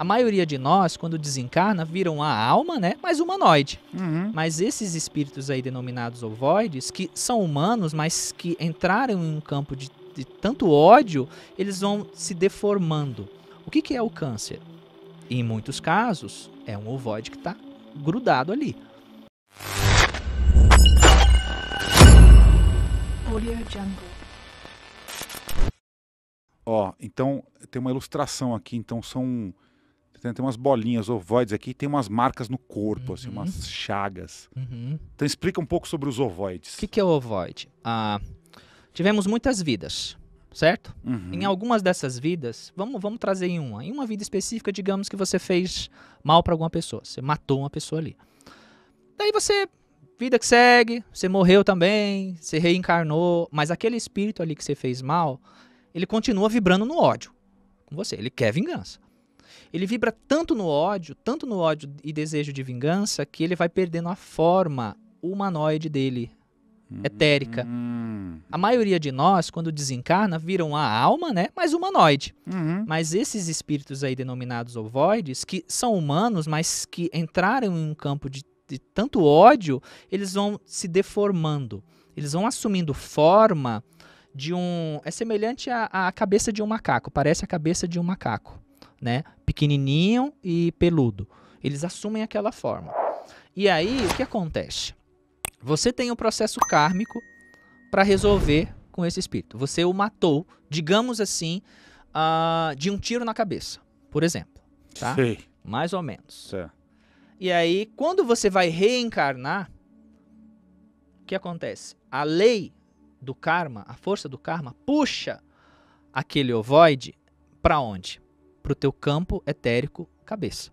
A maioria de nós, quando desencarna, viram a alma, né? Mais humanoide. Uhum. Mas esses espíritos aí denominados ovoides, que são humanos, mas que entraram em um campo de, de tanto ódio, eles vão se deformando. O que, que é o câncer? Em muitos casos, é um ovoide que está grudado ali. Ó, então tem uma ilustração aqui, então são tem, né, tem umas bolinhas ovoides aqui, tem umas marcas no corpo, uhum. assim, umas uhum. chagas. Uhum. Então explica um pouco sobre os ovoides. O que, que, é o ovoide? Ah, tivemos muitas vidas, certo? Uhum. Em algumas dessas vidas, vamos, vamos trazer em uma. Em uma vida específica, digamos que você fez mal para alguma pessoa, você matou uma pessoa ali. Daí você, vida que segue, você morreu também, você reencarnou, mas aquele espírito ali que você fez mal, ele continua vibrando no ódio com você, ele quer vingança. Ele vibra tanto no ódio, tanto no ódio e desejo de vingança, que ele vai perdendo a forma humanoide dele, hum. etérica. A maioria de nós, quando desencarna, viram a alma, né? Mas humanoide. Uhum. Mas esses espíritos aí denominados ovoides, que são humanos, mas que entraram em um campo de, de tanto ódio, eles vão se deformando. Eles vão assumindo forma de um. É semelhante à, à cabeça de um macaco, parece a cabeça de um macaco né? Pequenininho e peludo. Eles assumem aquela forma. E aí, o que acontece? Você tem um processo kármico para resolver com esse espírito. Você o matou, digamos assim, uh, de um tiro na cabeça, por exemplo. Tá? Sim. Mais ou menos. E aí, quando você vai reencarnar, o que acontece? A lei do karma, a força do karma, puxa aquele ovoide para onde? para o teu campo etérico cabeça,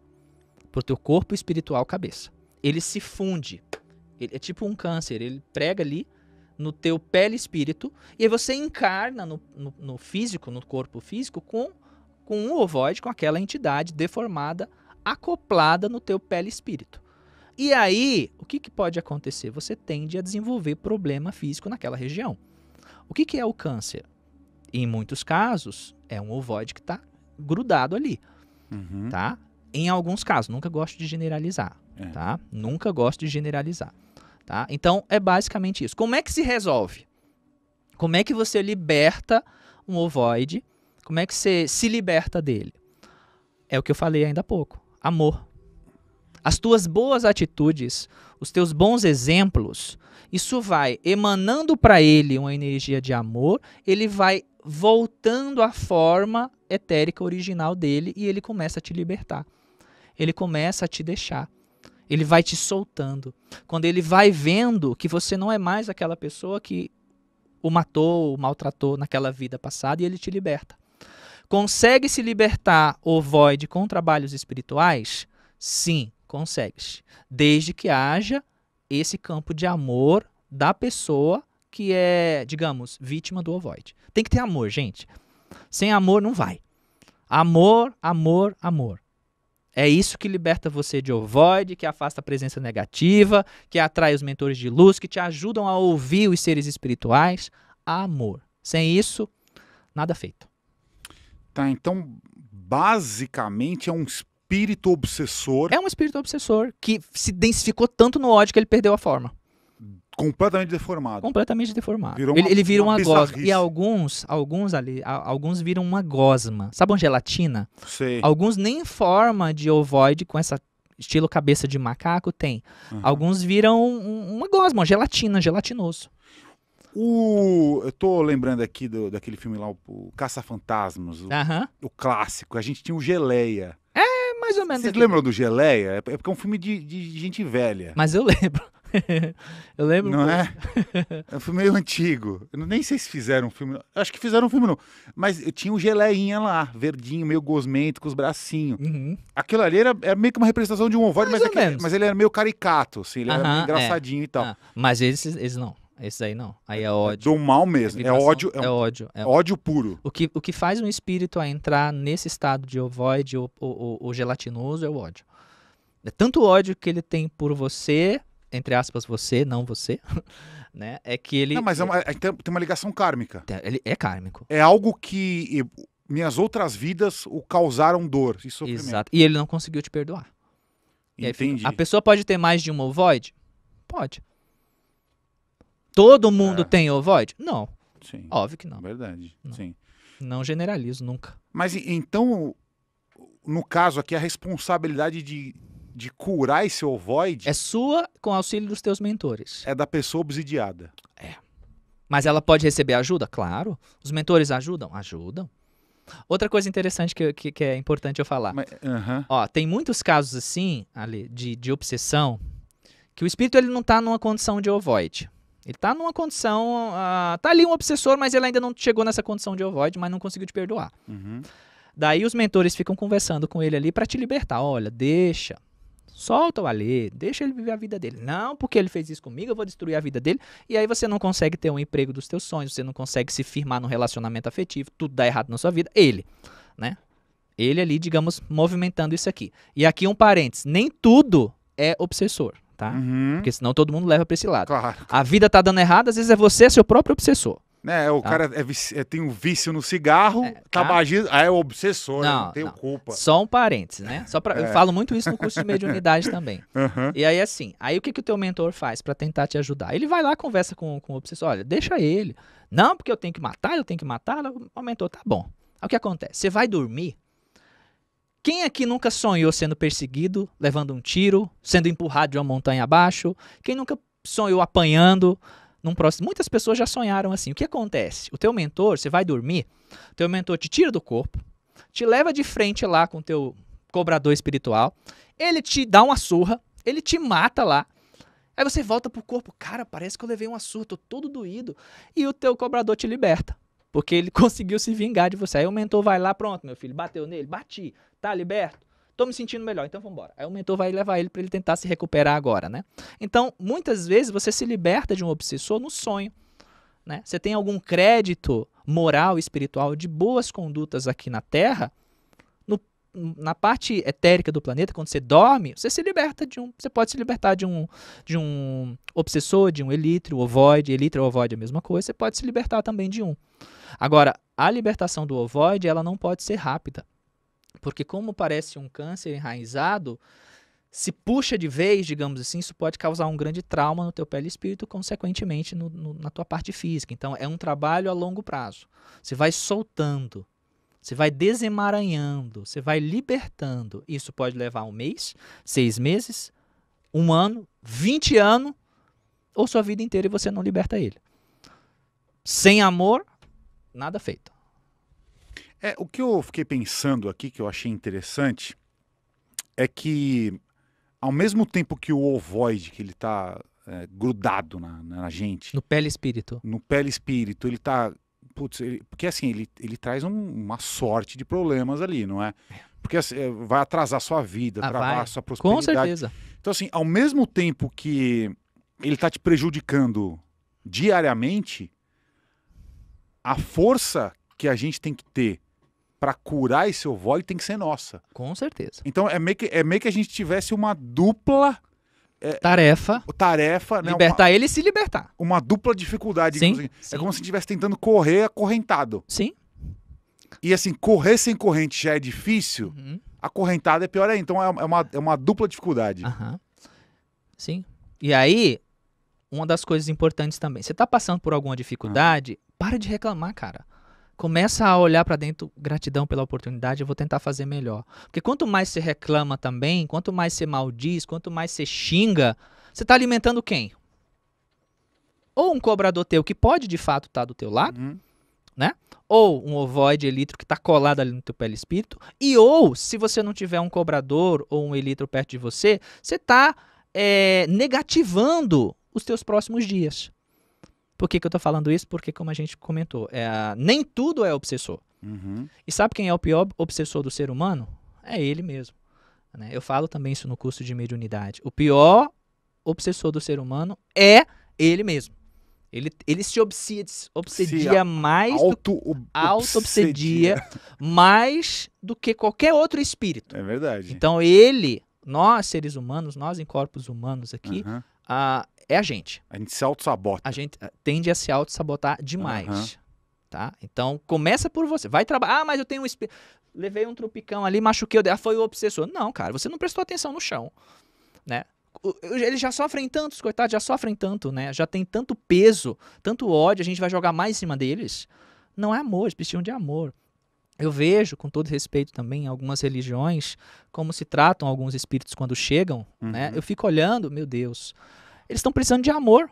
para o teu corpo espiritual cabeça. Ele se funde. Ele é tipo um câncer, ele prega ali no teu pele espírito e aí você encarna no, no, no físico, no corpo físico, com, com um ovoide, com aquela entidade deformada, acoplada no teu pele espírito. E aí, o que, que pode acontecer? Você tende a desenvolver problema físico naquela região. O que, que é o câncer? Em muitos casos, é um ovoide que está grudado ali, uhum. tá? Em alguns casos, nunca gosto de generalizar, é. tá? Nunca gosto de generalizar, tá? Então é basicamente isso. Como é que se resolve? Como é que você liberta um ovoide? Como é que você se liberta dele? É o que eu falei ainda há pouco. Amor. As tuas boas atitudes, os teus bons exemplos, isso vai emanando para ele uma energia de amor, ele vai voltando à forma etérica original dele e ele começa a te libertar. Ele começa a te deixar. Ele vai te soltando. Quando ele vai vendo que você não é mais aquela pessoa que o matou, o maltratou naquela vida passada e ele te liberta. Consegue se libertar o void com trabalhos espirituais? Sim, consegues. Desde que haja esse campo de amor da pessoa que é, digamos, vítima do ovoide. Tem que ter amor, gente. Sem amor não vai. Amor, amor, amor. É isso que liberta você de ovoide, que afasta a presença negativa, que atrai os mentores de luz, que te ajudam a ouvir os seres espirituais. Amor. Sem isso, nada feito. Tá, então basicamente é um espírito obsessor. É um espírito obsessor que se densificou tanto no ódio que ele perdeu a forma. Completamente deformado. Completamente deformado. Virou uma, ele, vira uma, uma gosma. E alguns, alguns ali, alguns viram uma gosma. Sabe uma gelatina? É Sei. Alguns nem forma de ovoide com essa estilo cabeça de macaco tem. Uhum. Alguns viram uma gosma, uma gelatina, gelatinoso. O, eu tô lembrando aqui do, daquele filme lá, o, Caça-Fantasmas, o, uhum. o clássico. A gente tinha o Geleia. É, mais ou menos. Vocês lembram do Geleia? É, é porque é um filme de, de gente velha. Mas eu lembro. eu lembro. Não é? é fui meio antigo. Eu nem sei se fizeram um filme. Acho que fizeram um filme, não. Mas eu tinha um geleinha lá, verdinho, meio gosmento, com os bracinhos. Uhum. Aquilo ali era, era, meio que uma representação de um ovoide, mas, aquele, mas ele era meio caricato, assim, ele era meio é. engraçadinho é. e tal. Ah, mas esses, esses não. Esse aí não. Aí é, é ódio. Do mal mesmo. É, é ódio. É, é ódio. É ódio puro. O que, o que faz um espírito a entrar nesse estado de ovoide ou gelatinoso é o ódio. É tanto ódio que ele tem por você entre aspas, você, não você, né? É que ele. Não, mas é, é uma, é, tem uma ligação kármica. Ele é kármico. É algo que minhas outras vidas o causaram dor e sofrimento. Exato. E ele não conseguiu te perdoar. Entendi. Aí, a pessoa pode ter mais de um ovoide? Pode. Todo mundo é. tem ovoide? Não. Sim. Óbvio que não. Verdade. Não. Sim. Não generalizo nunca. Mas então, no caso aqui, a responsabilidade de de curar esse ovoide. É sua com auxílio dos teus mentores. É da pessoa obsidiada. É. Mas ela pode receber ajuda? Claro. Os mentores ajudam? Ajudam. Outra coisa interessante que, que, que é importante eu falar. Mas, uh -huh. Ó, tem muitos casos assim, ali, de, de obsessão, que o espírito ele não está numa condição de ovoide. Ele está numa condição. Uh, tá ali um obsessor, mas ele ainda não chegou nessa condição de ovoide, mas não conseguiu te perdoar. Uhum. Daí os mentores ficam conversando com ele ali para te libertar. Olha, deixa. Solta o Alê, deixa ele viver a vida dele. Não, porque ele fez isso comigo, eu vou destruir a vida dele. E aí você não consegue ter um emprego dos teus sonhos, você não consegue se firmar no relacionamento afetivo, tudo dá errado na sua vida. Ele, né? Ele ali, digamos, movimentando isso aqui. E aqui um parênteses, nem tudo é obsessor, tá? Uhum. Porque senão todo mundo leva para esse lado. Claro. A vida tá dando errado, às vezes é você seu próprio obsessor. Né? É, o tá. cara é, é, tem um vício no cigarro, é, tá. tabagismo, tá... é o obsessor, não, não tem culpa. Só um parênteses, né? Só pra, Eu é. falo muito isso no curso de mediunidade também. Uhum. E aí, assim, aí o que, que o teu mentor faz para tentar te ajudar? Ele vai lá, conversa com, com o obsessor, olha, deixa ele. Não, porque eu tenho que matar, eu tenho que matar. O mentor, tá bom. Aí o que acontece? Você vai dormir, quem aqui nunca sonhou sendo perseguido, levando um tiro, sendo empurrado de uma montanha abaixo? Quem nunca sonhou apanhando, num próximo. Muitas pessoas já sonharam assim. O que acontece? O teu mentor, você vai dormir, o teu mentor te tira do corpo, te leva de frente lá com o teu cobrador espiritual, ele te dá uma surra, ele te mata lá. Aí você volta pro corpo, cara, parece que eu levei uma surra, tô todo doído. E o teu cobrador te liberta. Porque ele conseguiu se vingar de você. Aí o mentor vai lá, pronto, meu filho, bateu nele, bati, tá liberto tô me sentindo melhor, então vamos embora. Aí o mentor vai levar ele para ele tentar se recuperar agora, né? Então, muitas vezes você se liberta de um obsessor no sonho, né? Você tem algum crédito moral, espiritual de boas condutas aqui na Terra, no, na parte etérica do planeta, quando você dorme, você se liberta de um, você pode se libertar de um de um obsessor, de um elítrio, ovoide, elítrio ovoide é a mesma coisa, você pode se libertar também de um. Agora, a libertação do ovoide, ela não pode ser rápida. Porque como parece um câncer enraizado, se puxa de vez, digamos assim, isso pode causar um grande trauma no teu pele e espírito, consequentemente no, no, na tua parte física. Então é um trabalho a longo prazo. Você vai soltando, você vai desemaranhando, você vai libertando. Isso pode levar um mês, seis meses, um ano, vinte anos, ou sua vida inteira e você não liberta ele. Sem amor, nada feito. É, o que eu fiquei pensando aqui, que eu achei interessante, é que ao mesmo tempo que o ovoide, que ele está é, grudado na, na, gente. No pele espírito. No pele espírito, ele está Putz, ele, porque assim, ele, ele traz um, uma sorte de problemas ali, não é? é. Porque assim, é, vai atrasar sua vida, ah, travar vai. sua prosperidade. Com certeza. Então, assim, ao mesmo tempo que ele está te prejudicando diariamente, a força que a gente tem que ter para curar esse e tem que ser nossa. Com certeza. Então é meio que, é meio que a gente tivesse uma dupla é, tarefa. Tarefa, né? Libertar uma, ele e se libertar. Uma dupla dificuldade. Sim, é sim. É como se estivesse tentando correr acorrentado. Sim. E assim, correr sem corrente já é difícil, uhum. acorrentado é pior ainda. Então é, é, uma, é uma dupla dificuldade. Uhum. Sim. E aí, uma das coisas importantes também, você tá passando por alguma dificuldade, uhum. para de reclamar, cara começa a olhar para dentro, gratidão pela oportunidade, eu vou tentar fazer melhor. Porque quanto mais você reclama também, quanto mais você maldiz, quanto mais você xinga, você está alimentando quem? Ou um cobrador teu que pode de fato estar tá do teu lado, uhum. né? Ou um ovoide elitro que está colado ali no teu pele espírito, e ou se você não tiver um cobrador ou um elitro perto de você, você está é, eh, negativando os teus próximos dias. Por que, que eu tô falando isso? Porque, como a gente comentou, é, nem tudo é obsessor. Uhum. E sabe quem é o pior obsessor do ser humano? É ele mesmo. Né? Eu falo também isso no curso de mediunidade. O pior obsessor do ser humano é ele mesmo. Ele, ele se obsedia, obsedia se mais. Auto-obsedia auto mais do que qualquer outro espírito. É verdade. Então ele, nós seres humanos, nós em corpos humanos aqui, uhum é a gente. A gente se auto-sabota. A gente eh, tende a se auto-sabotar demais. Uhum. Tá? Então, começa por você. Vai trabalhar. Ah, mas eu tenho um. Esp... Levei um tropicão ali, machuquei. Ah, foi o obsessor. Não, cara, você não prestou atenção no chão. Né? Eles já sofrem tanto, os coitados já sofrem tanto, né? Já tem tanto peso, tanto ódio. A gente vai jogar mais em cima deles. Não é amor, eles precisam de amor. Eu vejo, com todo respeito também, algumas religiões, como se tratam alguns espíritos quando chegam, né? uhum. né? Eu fico olhando, meu Deus, eles estão precisando de amor.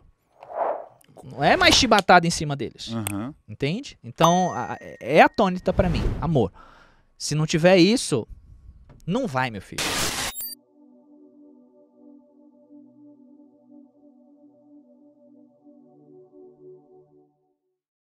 Não é mais chibatada em cima deles. Uhum. Entende? Então, a, é, é atônita para mim, amor. Se não tiver isso, não vai, meu filho.